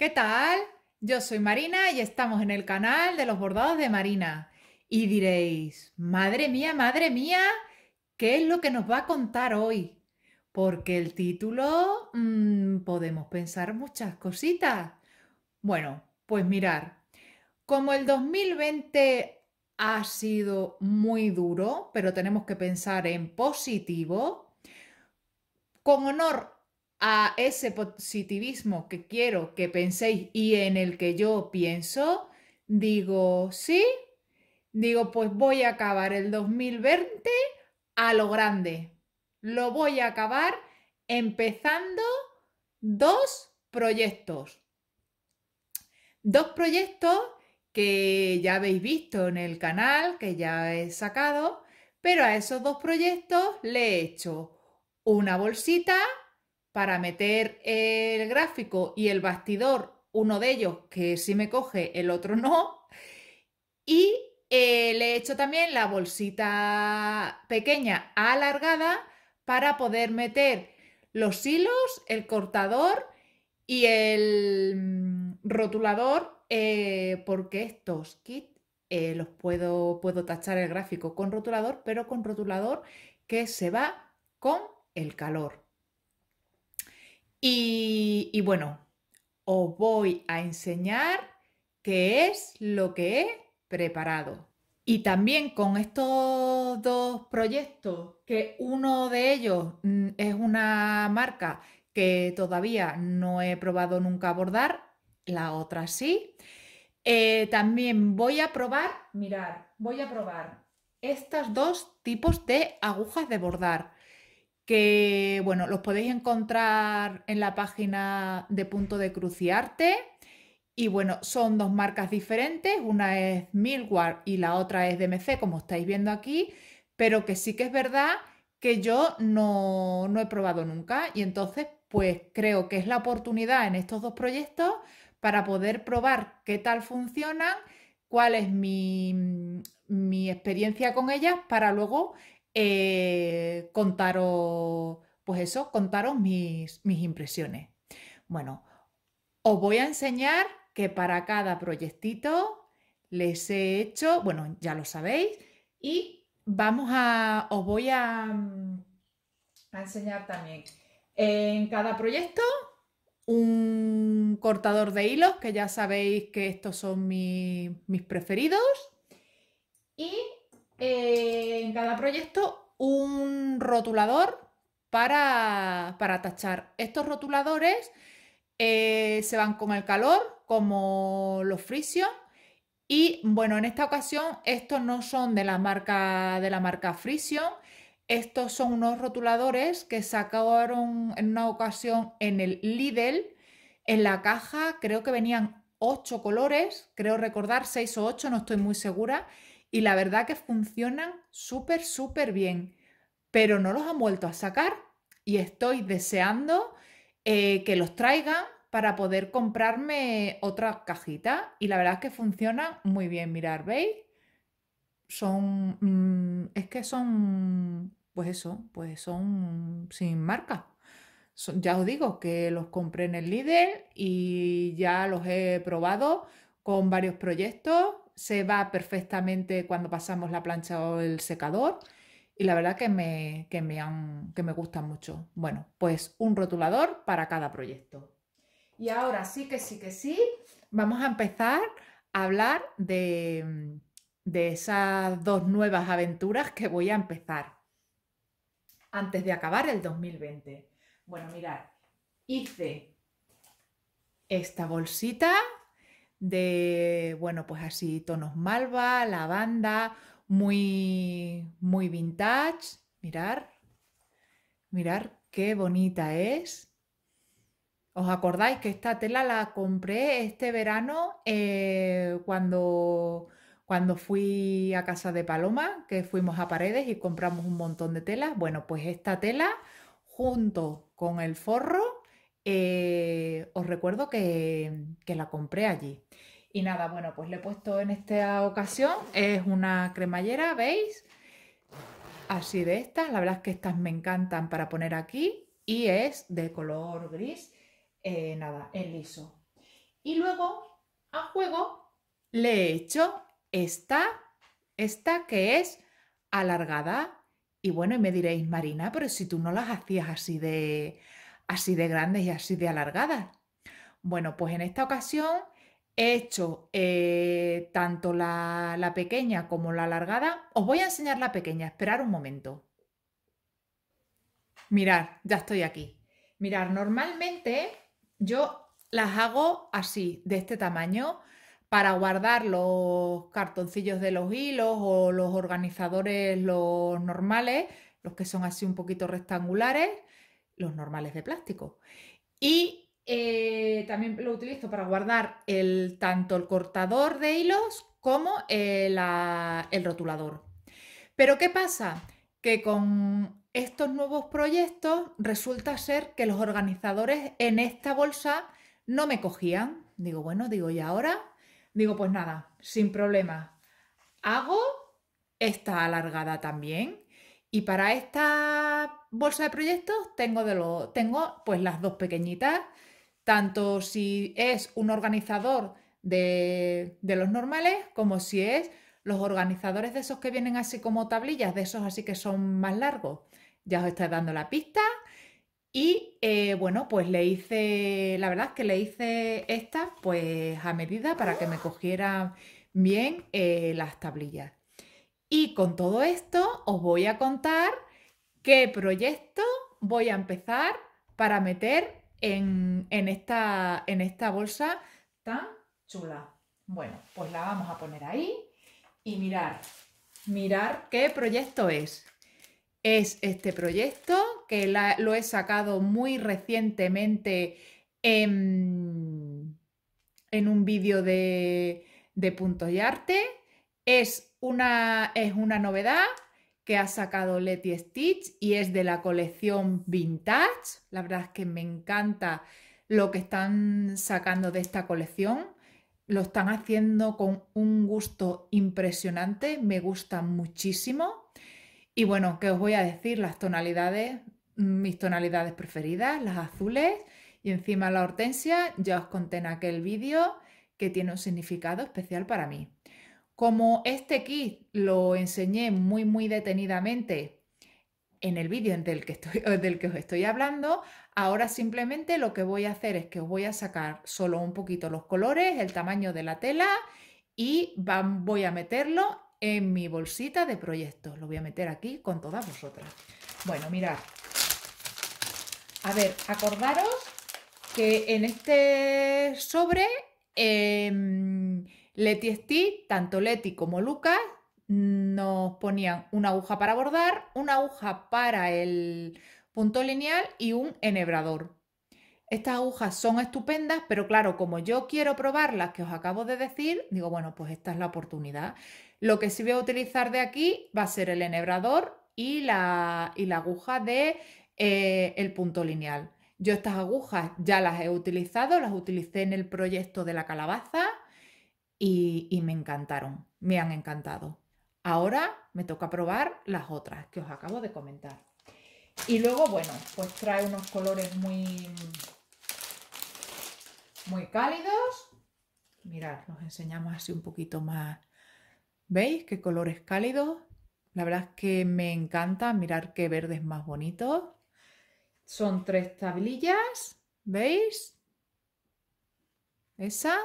¿Qué tal? Yo soy Marina y estamos en el canal de los bordados de Marina. Y diréis, madre mía, madre mía, ¿qué es lo que nos va a contar hoy? Porque el título mm, podemos pensar muchas cositas. Bueno, pues mirar, como el 2020 ha sido muy duro, pero tenemos que pensar en positivo, con honor a ese positivismo que quiero que penséis y en el que yo pienso, digo, sí, digo, pues voy a acabar el 2020 a lo grande. Lo voy a acabar empezando dos proyectos. Dos proyectos que ya habéis visto en el canal, que ya he sacado, pero a esos dos proyectos le he hecho una bolsita para meter el gráfico y el bastidor, uno de ellos que sí me coge, el otro no. Y eh, le he hecho también la bolsita pequeña alargada para poder meter los hilos, el cortador y el mm, rotulador, eh, porque estos kits eh, los puedo, puedo tachar el gráfico con rotulador, pero con rotulador que se va con el calor. Y, bueno, os voy a enseñar qué es lo que he preparado. Y también con estos dos proyectos, que uno de ellos mm, es una marca que todavía no he probado nunca bordar, la otra sí. Eh, también voy a probar, mirar, voy a probar estos dos tipos de agujas de bordar que, bueno, los podéis encontrar en la página de Punto de Cruciarte. Y bueno, son dos marcas diferentes, una es Milward y la otra es DMC, como estáis viendo aquí, pero que sí que es verdad que yo no, no he probado nunca y entonces pues creo que es la oportunidad en estos dos proyectos para poder probar qué tal funcionan, cuál es mi, mi experiencia con ellas para luego eh, contaros, pues eso, contaros mis, mis impresiones. Bueno, os voy a enseñar que para cada proyectito les he hecho, bueno, ya lo sabéis, y vamos a, os voy a, mm, enseñar también en cada proyecto un cortador de hilos, que ya sabéis que estos son mis preferidos, y eh, en cada proyecto un rotulador para, tachar. Estos rotuladores eh, se van con el calor, como los frisio Y bueno, en esta ocasión estos no son de la marca, de la marca Frision. Estos son unos rotuladores que sacaron en una ocasión en el Lidl. En la caja creo que venían ocho colores, creo recordar, seis o ocho, no estoy muy segura y la verdad que funcionan súper, súper bien, pero no los han vuelto a sacar y estoy deseando eh, que los traigan para poder comprarme otra cajita y la verdad es que funcionan muy bien, mirar, ¿veis? Son, mm, es que son, pues eso, pues son sin marca ya os digo que los compré en el líder y ya los he probado con varios proyectos se va perfectamente cuando pasamos la plancha o el secador y la verdad que me, que me, que me gustan mucho. Bueno, pues un rotulador para cada proyecto. Y ahora sí que sí que sí, vamos a empezar a hablar de, de esas dos nuevas aventuras que voy a empezar antes de acabar el 2020. Bueno, mirad, hice esta bolsita de, bueno, pues así tonos malva, lavanda, muy, muy vintage. Mirar, mirar qué bonita es. ¿Os acordáis que esta tela la compré este verano eh, cuando, cuando fui a casa de Paloma, que fuimos a paredes y compramos un montón de telas? Bueno, pues esta tela junto con el forro eh, os recuerdo que, la compré allí. Y nada, bueno, pues le he puesto en esta ocasión, es una cremallera, ¿veis? Así de estas, la verdad es que estas me encantan para poner aquí y es de color gris, eh, nada, es liso. Y luego a juego le he hecho esta, esta que es alargada. Y bueno, y me diréis, Marina, pero si tú no las hacías así de así de grandes y así de alargadas. Bueno, pues en esta ocasión he hecho eh, tanto la, la pequeña como la alargada. Os voy a enseñar la pequeña, esperar un momento. Mirar, ya estoy aquí. Mirar, normalmente yo las hago así, de este tamaño, para guardar los cartoncillos de los hilos o los organizadores, los normales, los que son así un poquito rectangulares, los normales de plástico. Y eh, también lo utilizo para guardar el, tanto el cortador de hilos como el, eh, el rotulador. Pero ¿qué pasa? Que con estos nuevos proyectos resulta ser que los organizadores en esta bolsa no me cogían. Digo, bueno, digo, ¿y ahora? Digo, pues nada, sin problema. Hago esta alargada también y para esta bolsa de proyectos tengo, de lo, tengo pues las dos pequeñitas, tanto si es un organizador de, de los normales como si es los organizadores de esos que vienen así como tablillas, de esos así que son más largos. Ya os estáis dando la pista. Y eh, bueno, pues le hice, la verdad es que le hice estas pues a medida para que me cogieran bien eh, las tablillas. Y con todo esto os voy a contar qué proyecto voy a empezar para meter en, esta, en esta bolsa tan chula. Bueno, pues la vamos a poner ahí y mirar, mirar qué proyecto es. Es este proyecto que lo he sacado muy recientemente en, un vídeo de, de Punto y Arte. Es una, es una novedad que ha sacado Letty Stitch y es de la colección Vintage. La verdad es que me encanta lo que están sacando de esta colección. Lo están haciendo con un gusto impresionante, me gusta muchísimo. Y bueno, qué os voy a decir las tonalidades, mis tonalidades preferidas, las azules y encima la hortensia. Ya os conté en aquel vídeo que tiene un significado especial para mí. Como este kit lo enseñé muy, muy detenidamente en el vídeo del, que del que os estoy hablando, ahora simplemente lo que voy a hacer es que os voy a sacar solo un poquito los colores, el tamaño de la tela y voy a meterlo en mi bolsita de proyectos. Lo voy a meter aquí con todas vosotras. Bueno, mirad. A ver, acordaros que en este sobre... Em, Leti Esti, tanto Leti como Lucas, nos ponían una aguja para bordar, una aguja para el punto lineal y un enhebrador. Estas agujas son estupendas, pero claro, como yo quiero probar las que os acabo de decir, digo, bueno, pues esta es la oportunidad. Lo que sí voy a utilizar de aquí va a ser el enhebrador y la, la aguja de eh, el punto lineal. Yo estas agujas ya las he utilizado, las utilicé en el proyecto de la calabaza y, me encantaron, me han encantado. Ahora me toca probar las otras que os acabo de comentar. Y luego, bueno, pues trae unos colores muy, muy cálidos. Mirad, los enseñamos así un poquito más. ¿Veis qué colores cálidos? La verdad es que me encanta mirar qué verdes más bonitos. Son tres tablillas, ¿veis? Esa,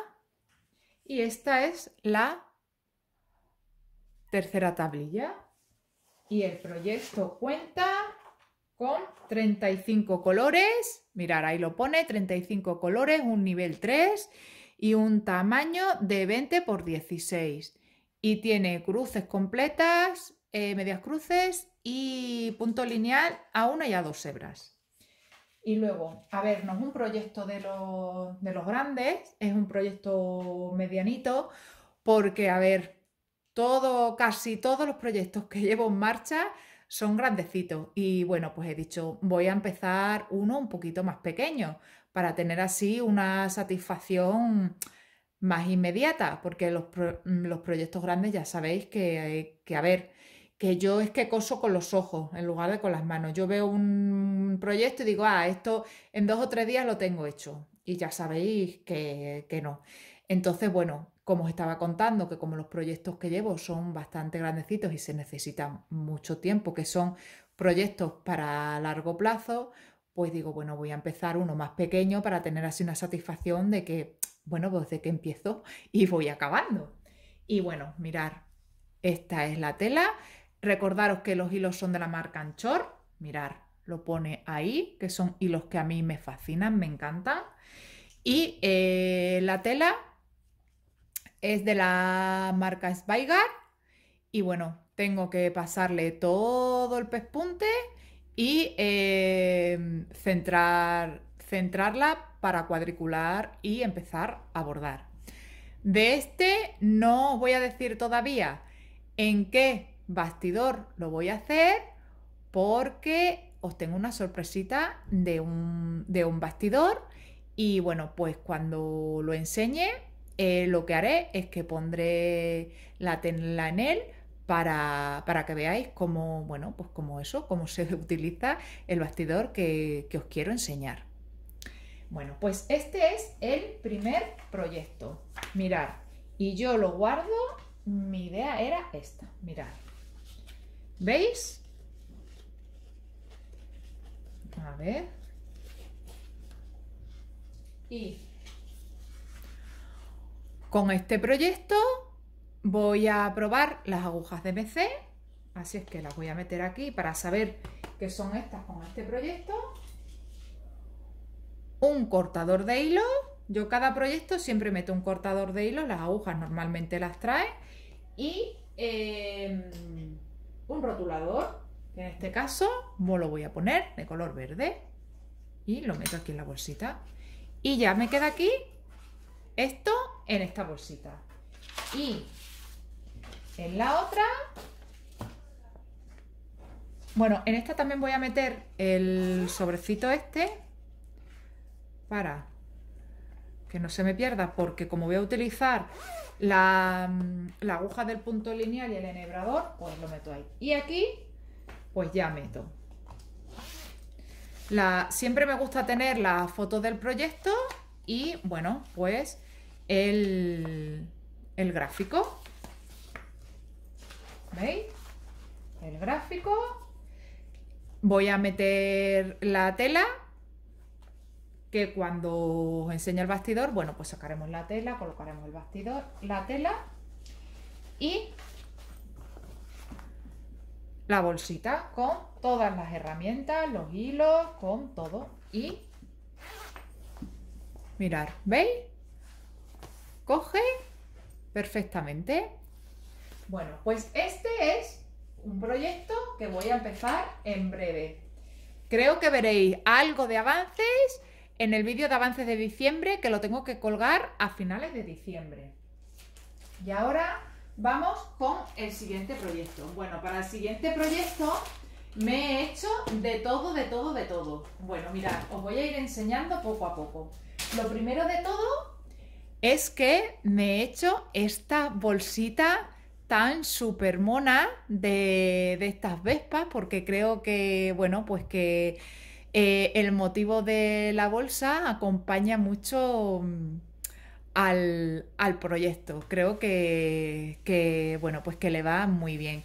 y esta es la tercera tablilla. Y el proyecto cuenta con 35 colores. Mirar, ahí lo pone, 35 colores, un nivel 3 y un tamaño de 20 por 16. Y tiene cruces completas, eh, medias cruces y punto lineal a una y a dos hebras. Y luego, a ver, no es un proyecto de los, grandes, es un proyecto medianito, porque, a ver, todo, casi todos los proyectos que llevo en marcha son grandecitos. Y bueno, pues he dicho, voy a empezar uno un poquito más pequeño, para tener así una satisfacción más inmediata, porque los, proyectos grandes ya sabéis que, que, a ver, que yo es que coso con los ojos en lugar de con las manos. Yo veo un proyecto y digo, ah, esto en dos o tres días lo tengo hecho. Y ya sabéis que, no. Entonces, bueno, como os estaba contando, que como los proyectos que llevo son bastante grandecitos y se necesitan mucho tiempo, que son proyectos para largo plazo, pues digo, bueno, voy a empezar uno más pequeño para tener así una satisfacción de que, bueno, pues de que empiezo y voy acabando. Y bueno, mirar, esta es la tela. Recordaros que los hilos son de la marca Anchor. Mirar, lo pone ahí, que son hilos que a mí me fascinan, me encantan. Y eh, la tela es de la marca Spygar. Y bueno, tengo que pasarle todo el pespunte y eh, centrar, centrarla para cuadricular y empezar a bordar. De este no os voy a decir todavía en qué bastidor lo voy a hacer porque os tengo una sorpresita de un, bastidor y bueno, pues cuando lo enseñe, eh, lo que haré es que pondré la tela en él para, que veáis cómo, bueno, pues cómo eso, cómo se utiliza el bastidor que, que os quiero enseñar. Bueno, pues este es el primer proyecto. Mirad, y yo lo guardo, mi idea era esta, mirad. ¿Veis? A ver. Y con este proyecto voy a probar las agujas de MC. Así es que las voy a meter aquí para saber qué son estas con este proyecto. Un cortador de hilo. Yo cada proyecto siempre meto un cortador de hilo. Las agujas normalmente las trae. Y... Eh, un rotulador, que en este caso me lo voy a poner de color verde y lo meto aquí en la bolsita. Y ya me queda aquí esto en esta bolsita. Y en la otra, bueno, en esta también voy a meter el sobrecito este para que no se me pierda, porque como voy a utilizar mm, la, aguja del punto lineal y el enhebrador, pues lo meto ahí. Y aquí, pues ya meto. La, siempre me gusta tener las fotos del proyecto y, bueno, pues el, el gráfico. ¿Veis? El gráfico. Voy a meter la tela que cuando os enseñe el bastidor, bueno, pues sacaremos la tela, colocaremos el bastidor, la tela y la bolsita con todas las herramientas, los hilos, con todo. Y mirar, ¿veis? Coge perfectamente. Bueno, pues este es un proyecto que voy a empezar en breve. Creo que veréis algo de avances en el vídeo de avances de diciembre, que lo tengo que colgar a finales de diciembre. Y ahora vamos con el siguiente proyecto. Bueno, para el siguiente proyecto me he hecho de todo, de todo, de todo. Bueno, mirad, os voy a ir enseñando poco a poco. Lo primero de todo es que me he hecho esta bolsita tan súper mona de, de estas vespas porque creo que, bueno, pues que eh, el motivo de la bolsa acompaña mucho mm, al, proyecto. Creo que, bueno, pues que le va muy bien.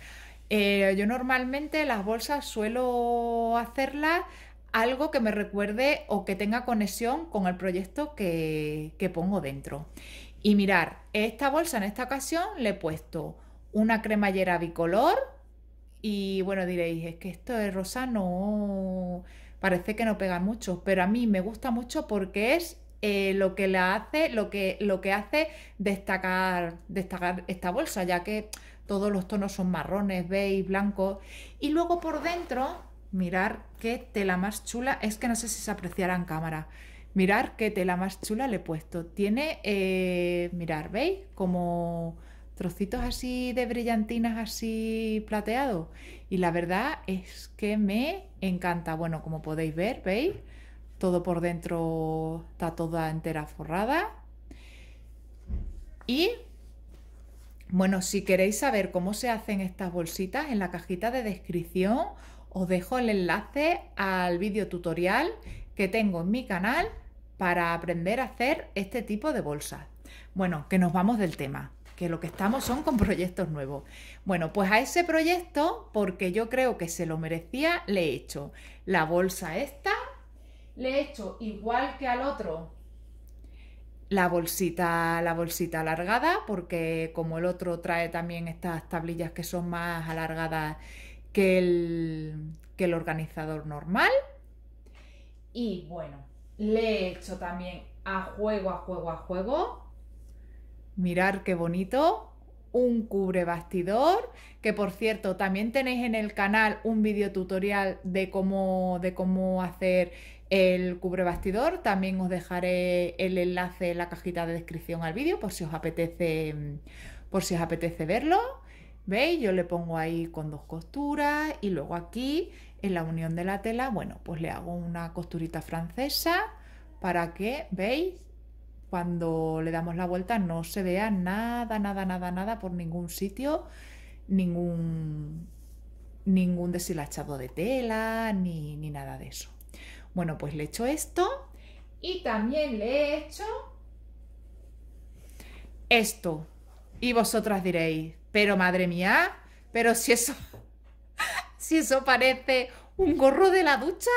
Eh, yo normalmente las bolsas suelo hacerlas algo que me recuerde o que tenga conexión con el proyecto que, pongo dentro. Y mirar, esta bolsa en esta ocasión le he puesto una cremallera bicolor y bueno, diréis, es que esto es rosa no parece que no pega mucho, pero a mí me gusta mucho porque es eh, lo que hace, lo que, lo que hace destacar, destacar esta bolsa, ya que todos los tonos son marrones, beige, blancos. Y luego por dentro, mirar qué tela más chula, es que no sé si se apreciará en cámara. Mirar qué tela más chula le he puesto. Tiene, eh, mirar, ¿veis? Como trocitos así de brillantinas así plateado y la verdad es que me encanta. Bueno, como podéis ver, ¿veis? Todo por dentro está toda entera forrada. Y bueno, si queréis saber cómo se hacen estas bolsitas, en la cajita de descripción os dejo el enlace al vídeo tutorial que tengo en mi canal para aprender a hacer este tipo de bolsas. Bueno, que nos vamos del tema que lo que estamos son con proyectos nuevos. Bueno, pues a ese proyecto, porque yo creo que se lo merecía, le he hecho la bolsa esta, le he hecho igual que al otro la bolsita, la bolsita alargada, porque como el otro trae también estas tablillas que son más alargadas que el, que el organizador normal. Y bueno, le he hecho también a juego, a juego, a juego mirar qué bonito, un cubre bastidor, que por cierto, también tenéis en el canal un vídeo tutorial de cómo, de cómo hacer el cubre bastidor. También os dejaré el enlace en la cajita de descripción al vídeo por si os apetece, por si os apetece verlo. ¿Veis? Yo le pongo ahí con dos costuras y luego aquí en la unión de la tela, bueno, pues le hago una costurita francesa para que, ¿veis? Cuando le damos la vuelta no se vea nada, nada, nada, nada por ningún sitio, ningún, ningún deshilachado de tela, ni, nada de eso. Bueno, pues le he hecho esto y también le he hecho esto. Y vosotras diréis, pero madre mía, pero si eso, si eso parece un gorro de la ducha.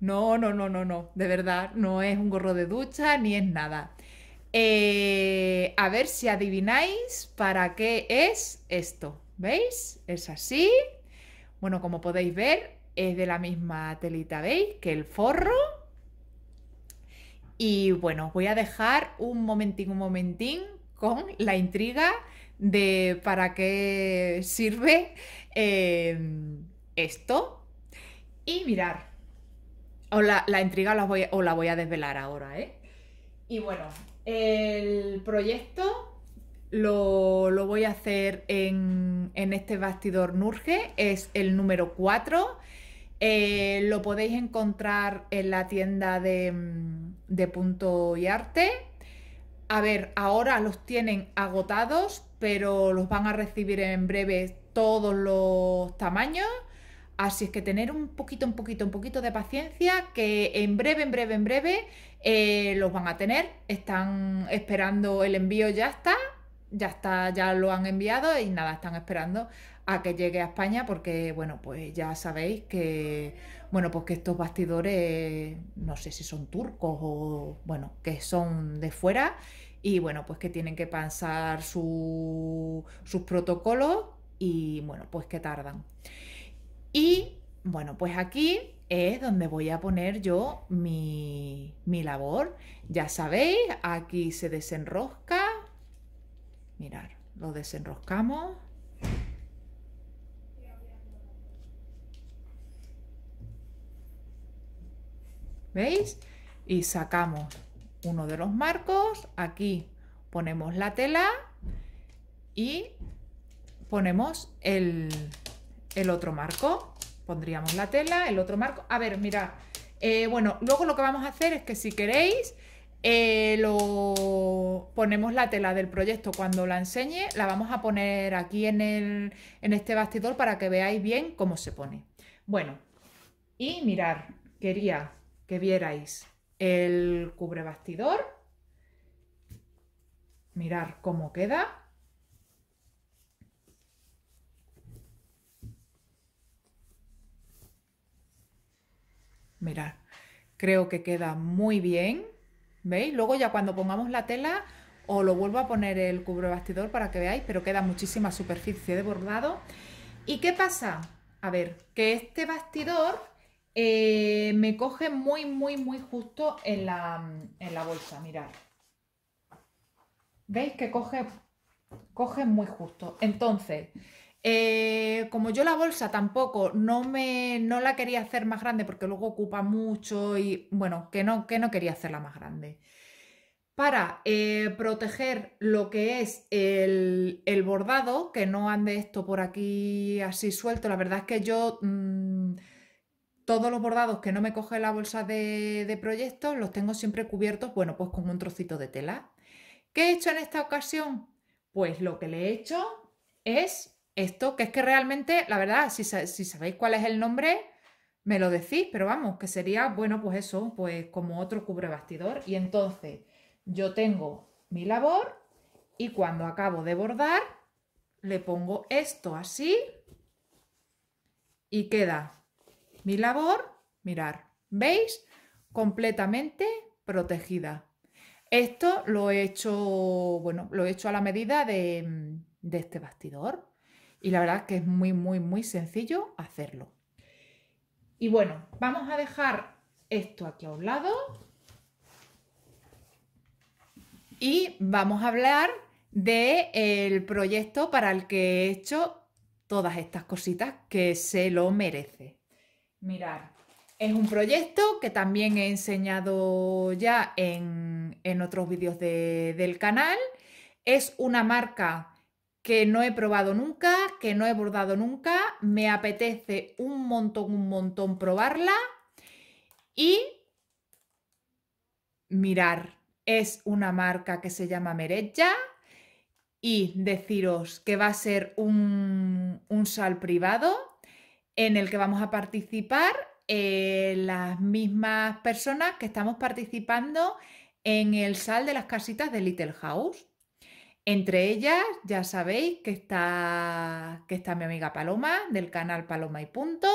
No, no, no, no, no, de verdad, no es un gorro de ducha ni es nada. Eh, a ver si adivináis para qué es esto. ¿Veis? Es así. Bueno, como podéis ver, es de la misma telita, ¿veis? Que el forro. Y bueno, os voy a dejar un momentín, un momentín con la intriga de para qué sirve em, esto. Y mirar. la, intriga la voy, os la voy a desvelar ahora, ¿eh? Y bueno, el proyecto lo, voy a hacer en, este bastidor Nurge, es el número 4. Eh, lo podéis encontrar en la tienda de, de Punto y Arte. A ver, ahora los tienen agotados, pero los van a recibir en breve todos los tamaños. Así es que tener un poquito, un poquito, un poquito de paciencia, que en breve, en breve, en breve eh, los van a tener. Están esperando el envío, ya está, ya está, ya lo han enviado y nada, están esperando a que llegue a España porque, bueno, pues ya sabéis que, bueno, pues que estos bastidores, no sé si son turcos o, bueno, que son de fuera y, bueno, pues que tienen que pasar sus protocolos y, bueno, pues que tardan. Y bueno, pues aquí es donde voy a poner yo mi, labor. Ya sabéis, aquí se desenrosca. Mirad, lo desenroscamos. ¿Veis? Y sacamos uno de los marcos. Aquí ponemos la tela y ponemos el, el otro marco, pondríamos la tela, el otro marco. A ver, mirad, eh, bueno, luego lo que vamos a hacer es que si queréis, eh, lo ponemos la tela del proyecto cuando la enseñe, la vamos a poner aquí en, el, en este bastidor para que veáis bien cómo se pone. Bueno, y mirar, quería que vierais el cubre bastidor. Mirar cómo queda. Mirad, creo que queda muy bien. ¿Veis? Luego ya cuando pongamos la tela o lo vuelvo a poner el cubre bastidor para que veáis, pero queda muchísima superficie de bordado. ¿Y qué pasa? A ver, que este bastidor eh, me coge muy, muy, muy justo en la, bolsa, mirad. ¿Veis que coge, coge muy justo? Entonces, eh, como yo la bolsa tampoco no me la quería hacer más grande porque luego ocupa mucho y bueno, que no, que no quería hacerla más grande. Para eh, proteger lo que es el, bordado, que no ande esto por aquí así suelto, la verdad es que yo mm, todos los bordados que no me coge la bolsa de, de proyectos los tengo siempre cubiertos, bueno, pues con un trocito de tela. ¿Qué he hecho en esta ocasión? Pues lo que le he hecho es esto, que es que realmente, la verdad, si, sabéis cuál es el nombre, me lo decís, pero vamos, que sería, bueno, pues eso, pues como otro cubre bastidor. Y entonces yo tengo mi labor y cuando acabo de bordar, le pongo esto así y queda mi labor, mirar, ¿veis? Completamente protegida. Esto lo he hecho, bueno, lo he hecho a la medida de, de este bastidor. Y la verdad que es muy, muy, muy sencillo hacerlo. Y bueno, vamos a dejar esto aquí a un lado. Y vamos a hablar del proyecto para el que he hecho todas estas cositas que se lo merece. Mirad, es un proyecto que también he enseñado ya en, otros vídeos del canal. Es una marca que no he probado nunca, que no he bordado nunca, me apetece un montón, un montón probarla y mirar. Es una marca que se llama Merella y deciros que va a ser un, sal privado en el que vamos a participar eh, las mismas personas que estamos participando en el sal de las casitas de Little House. Entre ellas, ya sabéis que está, que está mi amiga Paloma del canal Paloma y Punto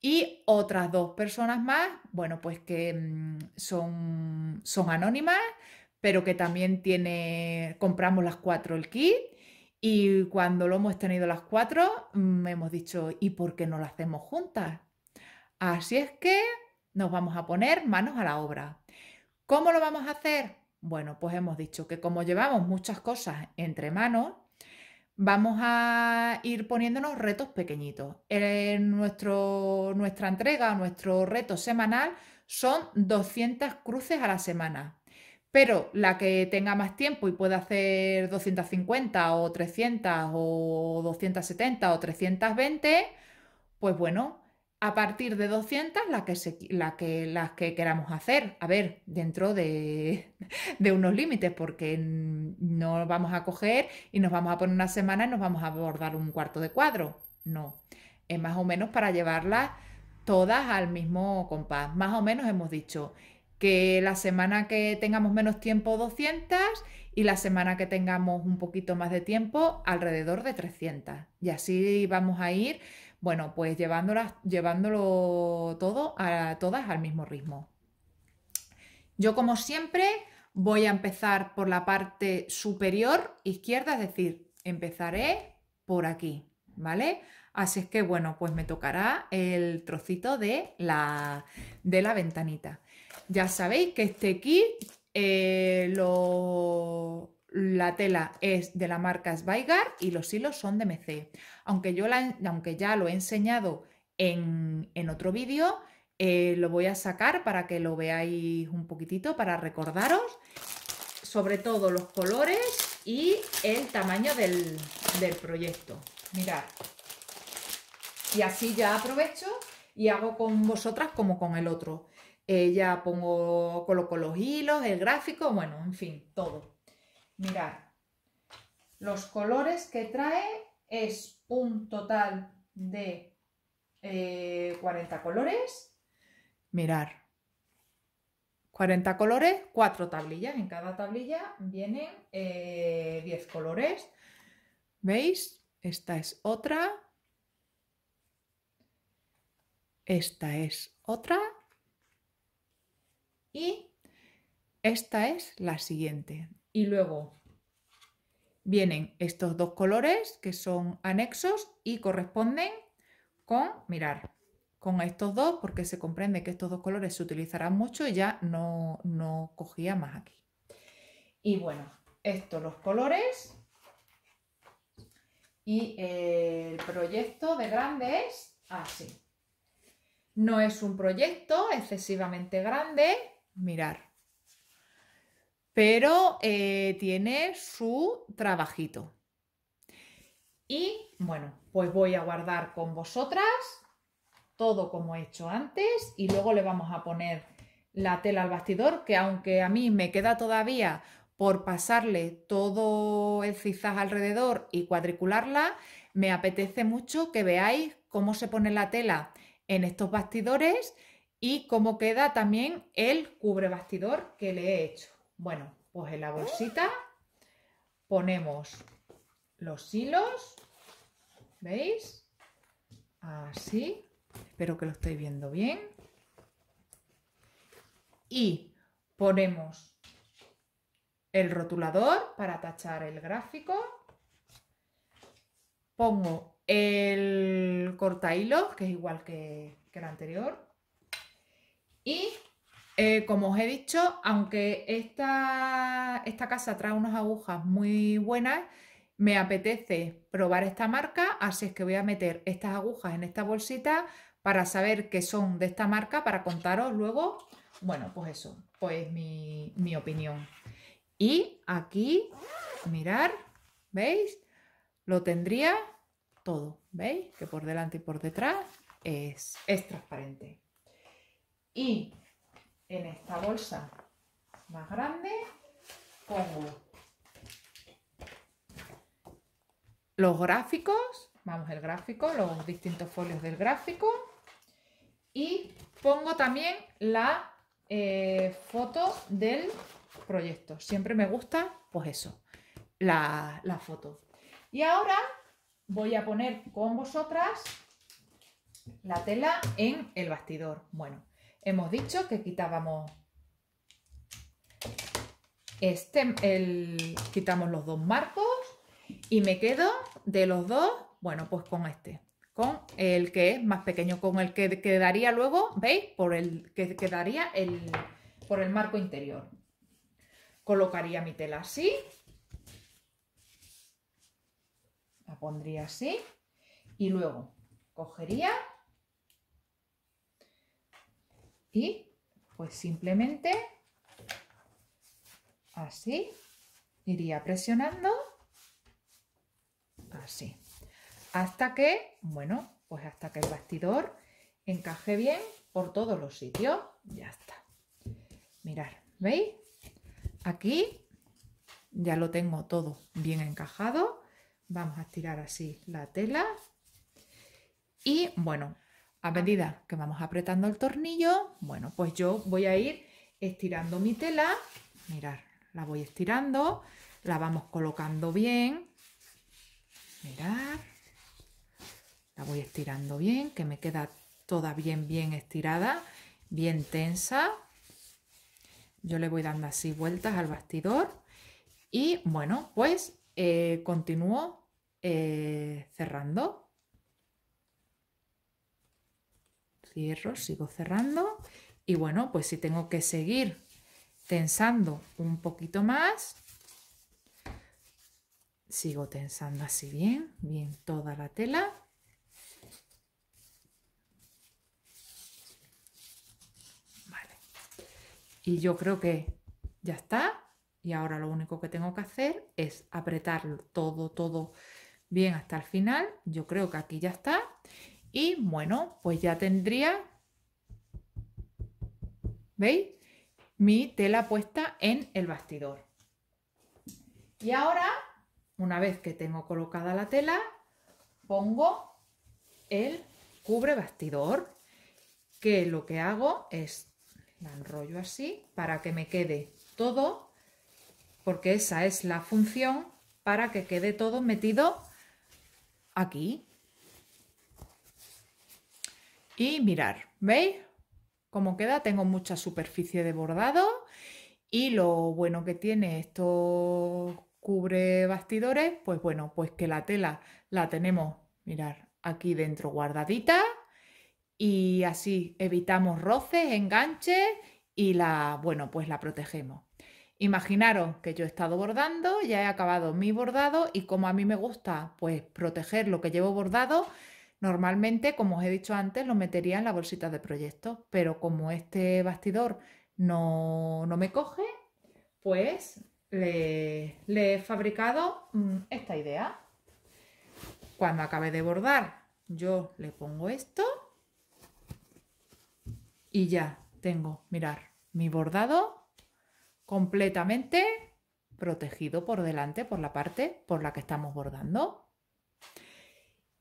y otras dos personas más, bueno, pues que mm, son, son anónimas, pero que también tiene, compramos las cuatro el kit y cuando lo hemos tenido las cuatro, me mm, hemos dicho, ¿y por qué no lo hacemos juntas? Así es que nos vamos a poner manos a la obra. ¿Cómo lo vamos a hacer? Bueno, pues hemos dicho que como llevamos muchas cosas entre manos, vamos a ir poniéndonos retos pequeñitos. En eh, nuestro, nuestra entrega, nuestro reto semanal son 200 cruces a la semana. Pero la que tenga más tiempo y pueda hacer 250 o 300 o 270 o 320, pues bueno, a partir de 200 las que, que, las que queramos hacer. A ver, dentro de, de, unos límites, porque no vamos a coger y nos vamos a poner una semana y nos vamos a abordar un cuarto de cuadro. No, es más o menos para llevarlas todas al mismo compás. Más o menos hemos dicho que la semana que tengamos menos tiempo 200 y la semana que tengamos un poquito más de tiempo alrededor de 300. Y así vamos a ir bueno, pues llevándolas, llevándolo todo a todas al mismo ritmo. Yo como siempre voy a empezar por la parte superior izquierda, es decir, empezaré por aquí, ¿vale? Así es que bueno, pues me tocará el trocito de la, de la ventanita. Ya sabéis que este aquí eh, lo, la tela es de la marca Svaigar y los hilos son de MC. Aunque, yo aunque ya lo he enseñado en, otro vídeo, eh, lo voy a sacar para que lo veáis un poquitito, para recordaros sobre todo los colores y el tamaño del, proyecto. Mirad. Y así ya aprovecho y hago con vosotras como con el otro. Eh, ya pongo, coloco los hilos, el gráfico, bueno, en fin, todo. Mirad, los colores que trae es un total de 40 eh, colores. Mirar. 40 colores, 4 tablillas. En cada tablilla vienen 10 eh, colores. ¿Veis? Esta es otra. Esta es otra. Y esta es la siguiente. Y luego vienen estos dos colores que son anexos y corresponden con, mirar, con estos dos, porque se comprende que estos dos colores se utilizarán mucho y ya no, no cogía más aquí. Y bueno, estos los colores. Y el proyecto de grandes es así. No es un proyecto excesivamente grande. Mirar, pero eh, tiene su trabajito. Y bueno, pues voy a guardar con vosotras todo como he hecho antes y luego le vamos a poner la tela al bastidor, que aunque a mí me queda todavía por pasarle todo el cizas alrededor y cuadricularla, me apetece mucho que veáis cómo se pone la tela en estos bastidores y cómo queda también el cubre bastidor que le he hecho. Bueno, pues en la bolsita ponemos los hilos, ¿veis? Así, espero que lo estéis viendo bien. Y ponemos el rotulador para tachar el gráfico. Pongo el corta que es igual que, el anterior. Y eh, como os he dicho, aunque esta, esta casa trae unas agujas muy buenas, me apetece probar esta marca, así es que voy a meter estas agujas en esta bolsita para saber que son de esta marca, para contaros luego, bueno, pues eso, pues mi, mi opinión. Y aquí, mirar, ¿veis? Lo tendría todo, ¿veis? Que por delante y por detrás es, es transparente. Y en esta bolsa más grande pongo los gráficos, vamos el gráfico, los distintos folios del gráfico y pongo también la eh, foto del proyecto. Siempre me gusta, pues eso, la, la foto. Y ahora voy a poner con vosotras la tela en el bastidor. Bueno, hemos dicho que quitábamos este, quitamos los dos marcos y me quedo de los dos, bueno, pues con este, con el que es más pequeño, con el que quedaría luego, ¿veis? Por el que quedaría por el marco interior. Colocaría mi tela así, la pondría así y luego cogería y pues simplemente así iría presionando así hasta que bueno pues hasta que el bastidor encaje bien por todos los sitios ya está mirar veis aquí ya lo tengo todo bien encajado vamos a estirar así la tela y bueno a medida que vamos apretando el tornillo, bueno, pues yo voy a ir estirando mi tela. mirad, la voy estirando, la vamos colocando bien. mirad, la voy estirando bien, que me queda toda bien, bien estirada, bien tensa. Yo le voy dando así vueltas al bastidor y bueno, pues eh, continúo eh, cerrando. cierro, sigo cerrando y bueno, pues si tengo que seguir tensando un poquito más, sigo tensando así bien, bien toda la tela. Y yo creo que ya está. Y ahora lo único que tengo que hacer es apretar todo, todo bien hasta el final. Yo creo que aquí ya está. Y bueno, pues ya tendría, ¿veis? Mi tela puesta en el bastidor. Y ahora, una vez que tengo colocada la tela, pongo el cubre bastidor, que lo que hago es la enrollo así para que me quede todo, porque esa es la función para que quede todo metido aquí y mirar, ¿veis? Como queda, tengo mucha superficie de bordado y lo bueno que tiene estos cubre bastidores, pues bueno, pues que la tela la tenemos, mirar, aquí dentro guardadita y así evitamos roces, enganches y la, bueno, pues la protegemos. Imaginaros que yo he estado bordando, ya he acabado mi bordado y como a mí me gusta pues proteger lo que llevo bordado, Normalmente, como os he dicho antes, lo metería en la bolsita de proyectos, pero como este bastidor no, me coge, pues le, le, he fabricado mm, esta idea. Cuando acabe de bordar, yo le pongo esto y ya tengo, mirar, mi bordado completamente protegido por delante, por la parte por la que estamos bordando.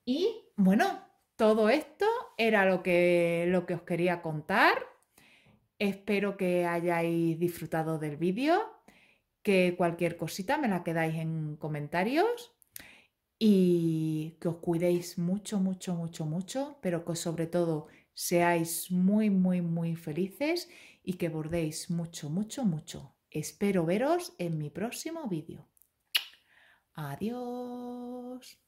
Y bueno, todo esto era lo que, lo que os quería contar. Espero que hayáis disfrutado del vídeo, que cualquier cosita me la quedáis en comentarios y que os cuidéis mucho, mucho, mucho, mucho, pero que sobre todo seáis muy, muy, muy felices y que bordéis mucho, mucho, mucho. Espero veros en mi próximo vídeo. Adiós.